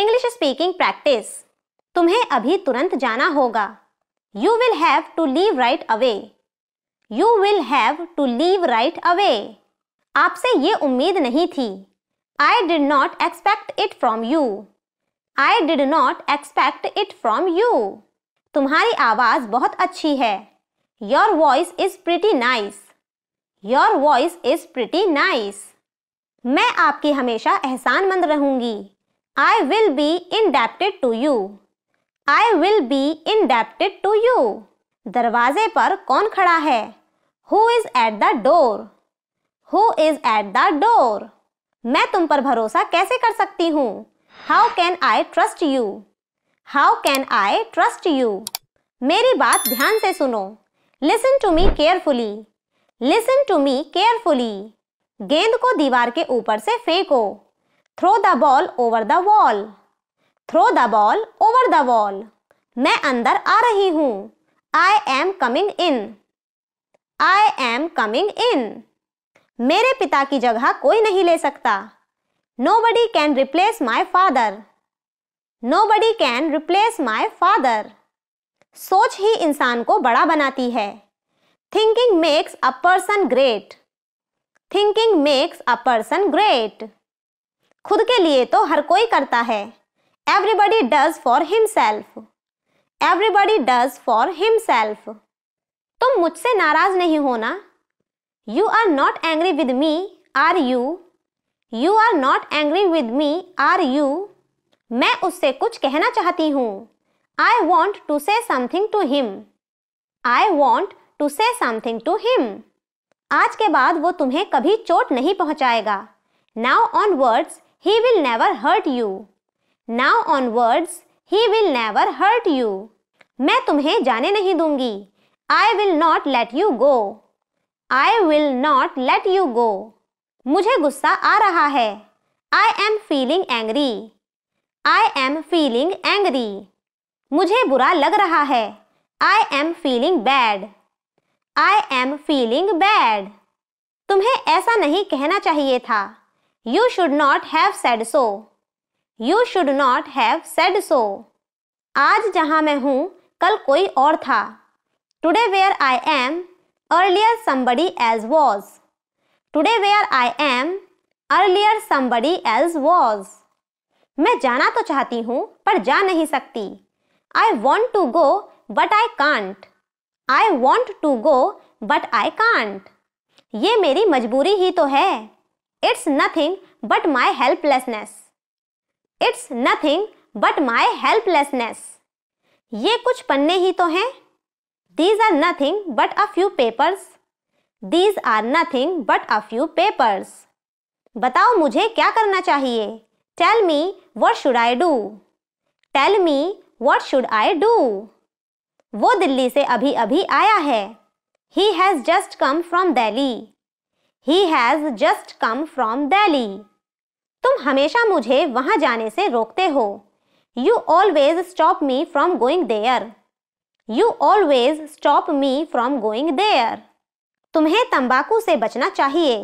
English speaking practice तुम्हें अभी तुरंत जाना होगा you will have to leave right away you will have to leave right away आपसे ये उम्मीद नहीं थी I did not expect it from you I did not expect it from you तुम्हारी आवाज़ बहुत अच्छी है your voice is pretty nice your voice is pretty nice मैं आपकी हमेशा एहसानमंद रहूंगी I will be indebted to you. I will be indebted to you. दरवाजे पर कौन खड़ा है Who is at the door? Who is at the door? मैं तुम पर भरोसा कैसे कर सकती हूँ How can I trust you? How can I trust you? मेरी बात ध्यान से सुनो Listen to me carefully. Listen to me carefully. गेंद को दीवार के ऊपर से फेंको throw the ball over the wall throw the ball over the wall मैं अंदर आ रही हूँ I am coming in I am coming in मेरे पिता की जगह कोई नहीं ले सकता nobody can replace my father nobody can replace my father सोच ही इंसान को बड़ा बनाती है thinking makes a person great thinking makes a person great खुद के लिए तो हर कोई करता है everybody does for himself everybody does for himself तुम मुझसे नाराज नहीं होना you are not angry with me are you you are not angry with me are you मैं उससे कुछ कहना चाहती हूँ I want to say something to him I want to say something to him आज के बाद वो तुम्हें कभी चोट नहीं पहुँचाएगा now onwards He will never hurt you. Now onwards, he will never hurt you. मैं तुम्हें जाने नहीं दूंगी I will not let you go I will not let you go मुझे गुस्सा आ रहा है I am feeling angry I am feeling angry मुझे बुरा लग रहा है I am feeling bad I am feeling bad तुम्हें ऐसा नहीं कहना चाहिए था you should not have said so you should not have said so आज जहाँ मैं हूँ कल कोई और था today where I am earlier somebody as was today where I am earlier somebody as was मैं जाना तो चाहती हूँ पर जा नहीं सकती I want to go but I can't I want to go but I can't ये मेरी मजबूरी ही तो है it's nothing but my helplessness it's nothing but my helplessness ये कुछ पन्ने ही तो हैं these are nothing but a few papers these are nothing but a few papers बताओ मुझे क्या करना चाहिए tell me what should I do tell me what should I do वो दिल्ली से अभी अभी आया है he has just come from Delhi he has just come from Delhi. तुम हमेशा मुझे वहाँ जाने से रोकते हो you always stop me from going there you always stop me from going there तुम्हें तंबाकू से बचना चाहिए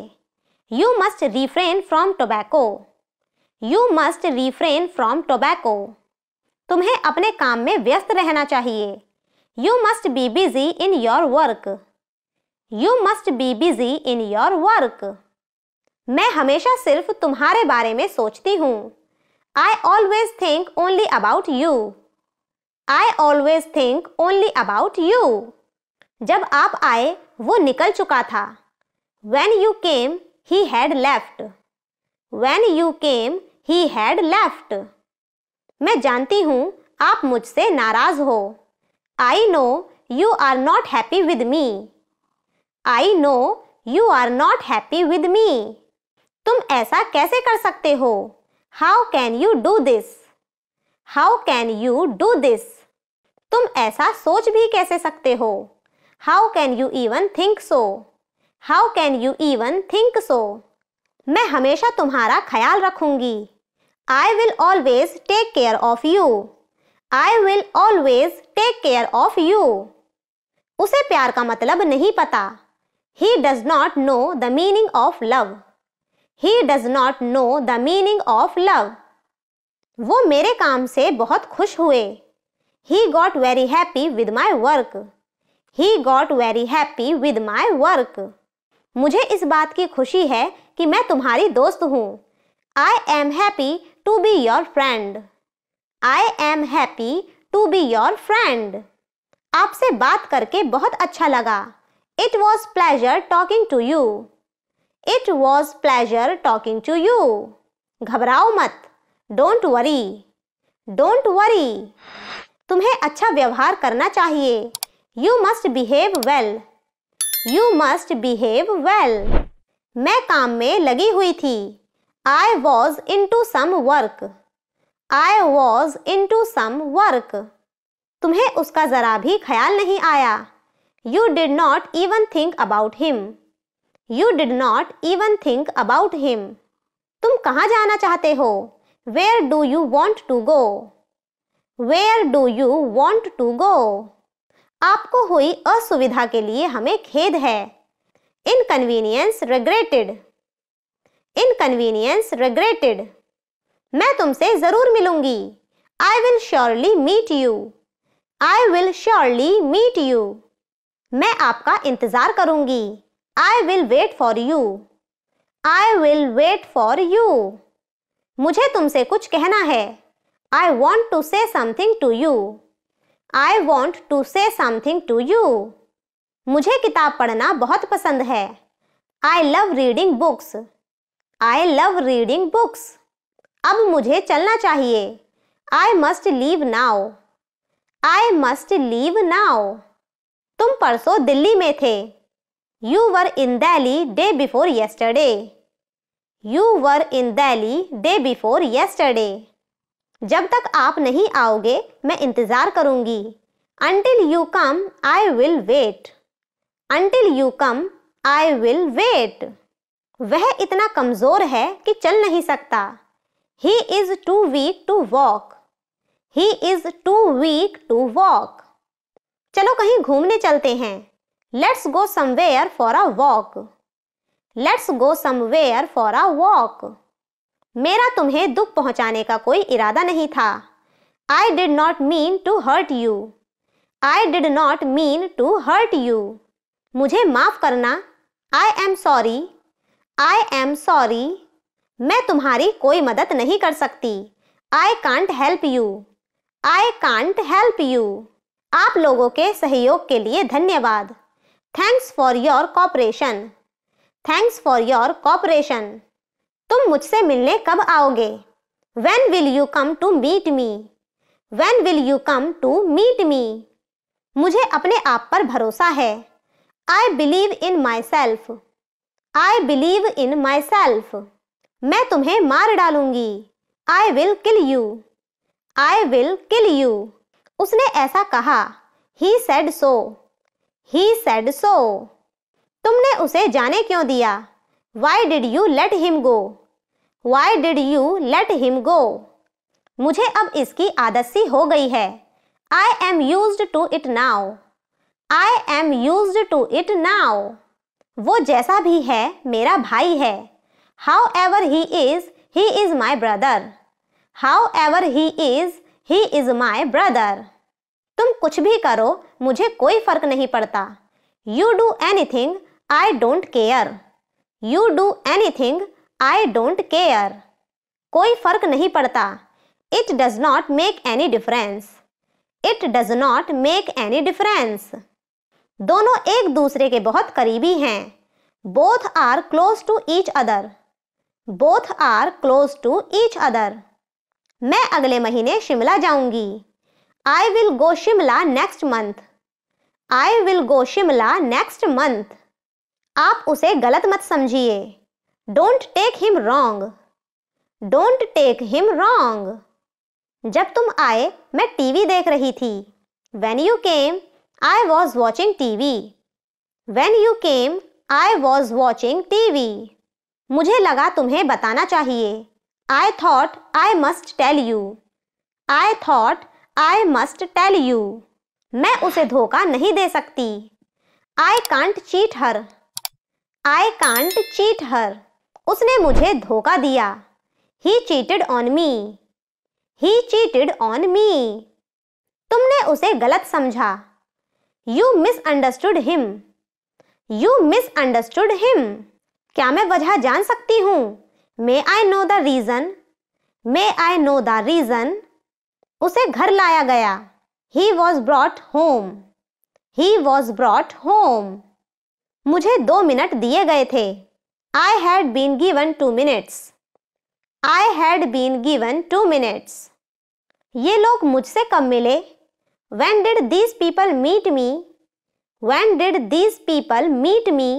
you must refrain from tobacco you must refrain from tobacco तुम्हें अपने काम में व्यस्त रहना चाहिए you must be busy in your work you must be busy in your work मैं हमेशा सिर्फ तुम्हारे बारे में सोचती हूँ I always think only about you I always think only about you जब आप आए वो निकल चुका था when you came he had left when you came he had left मैं जानती हूँ आप मुझसे नाराज़ हो I know you are not happy with me I know you are not happy with me तुम ऐसा कैसे कर सकते हो how can you do this how can you do this तुम ऐसा सोच भी कैसे सकते हो how can you even think so how can you even think so मैं हमेशा तुम्हारा ख्याल रखूंगी I will always take care of you I will always take care of you उसे प्यार का मतलब नहीं पता He does not know the meaning of love. He does not know the meaning of love. वो मेरे काम से बहुत खुश हुए He got very happy with my work. He got very happy with my work. मुझे इस बात की खुशी है कि मैं तुम्हारी दोस्त हूँ I am happy to be your friend I am happy to be your friend आपसे बात करके बहुत अच्छा लगा It was pleasure talking to you. It was pleasure talking to you. घबराओ मत डोंट वरी डोंट वरी तुम्हें अच्छा व्यवहार करना चाहिए you must behave well you must behave well मैं काम में लगी हुई थी I was into some work I was into some work तुम्हें उसका ज़रा भी ख्याल नहीं आया You did not even think about him. You did not even think about him. तुम कहाँ जाना चाहते हो Where do you want to go? Where do you want to go? आपको हुई असुविधा के लिए हमें खेद है इनकन्वीनियंस रिग्रेटेड इनकन्वीनियंस रिग्रेटेड मैं तुमसे ज़रूर मिलूंगी I will surely meet you I will surely meet you मैं आपका इंतज़ार करूंगी I will wait for you I will wait for you मुझे तुमसे कुछ कहना है I want to say something to you I want to say something to you मुझे किताब पढ़ना बहुत पसंद है I love reading books I love reading books अब मुझे चलना चाहिए I must leave now I must leave now तुम परसों दिल्ली में थे you were in Delhi day before yesterday you were in Delhi day before yesterday जब तक आप नहीं आओगे मैं इंतज़ार करूंगी until you come I will wait until you come I will wait वह इतना कमज़ोर है कि चल नहीं सकता he is too weak to walk he is too weak to walk चलो कहीं घूमने चलते हैं let's go somewhere for a walk let's go somewhere for a walk मेरा तुम्हें दुख पहुंचाने का कोई इरादा नहीं था आई did not mean to hurt you I did not mean to hurt you मुझे माफ़ करना I am sorry I am sorry मैं तुम्हारी कोई मदद नहीं कर सकती I can't help you I can't help you आप लोगों के सहयोग के लिए धन्यवाद thanks for your cooperation thanks for your cooperation तुम मुझसे मिलने कब आओगे when will you come to meet me when will you come to meet me मुझे अपने आप पर भरोसा है I believe in myself I believe in myself मैं तुम्हें मार डालूंगी I will kill you I will kill you उसने ऐसा कहा he said so he said so तुमने उसे जाने क्यों दिया why did you let him go why did you let him go मुझे अब इसकी आदत सी हो गई है I am use to it now I am use to it now वो जैसा भी है मेरा भाई है however he is he is my brother however he is he is my brother तुम कुछ भी करो मुझे कोई फर्क नहीं पड़ता you do anything I don't care you do anything I don't care कोई फर्क नहीं पड़ता it does not make any difference it does not make any difference दोनों एक दूसरे के बहुत करीबी हैं both are close to each other both are close to each other मैं अगले महीने शिमला जाऊंगी I will go Shimla next month I will go Shimla next month आप उसे गलत मत समझिए don't take him wrong don't take him wrong जब तुम आए मैं टीवी देख रही थी when you came I was watching TV when you came I was watching TV मुझे लगा तुम्हें बताना चाहिए I thought I must tell you. I thought I must tell you. मैं उसे धोखा नहीं दे सकती I can't cheat her. I can't cheat her. उसने मुझे धोखा दिया He cheated on me. He cheated on me. तुमने उसे गलत समझा You misunderstood him. You misunderstood him. क्या मैं वजह जान सकती हूँ may I know the reason may I know the reason उसे घर लाया गया he was brought home he was brought home मुझे दो मिनट दिए गए थे I had been given two minutes I had been given two minutes ये लोग मुझसे कब मिले when did these people meet me when did these people meet me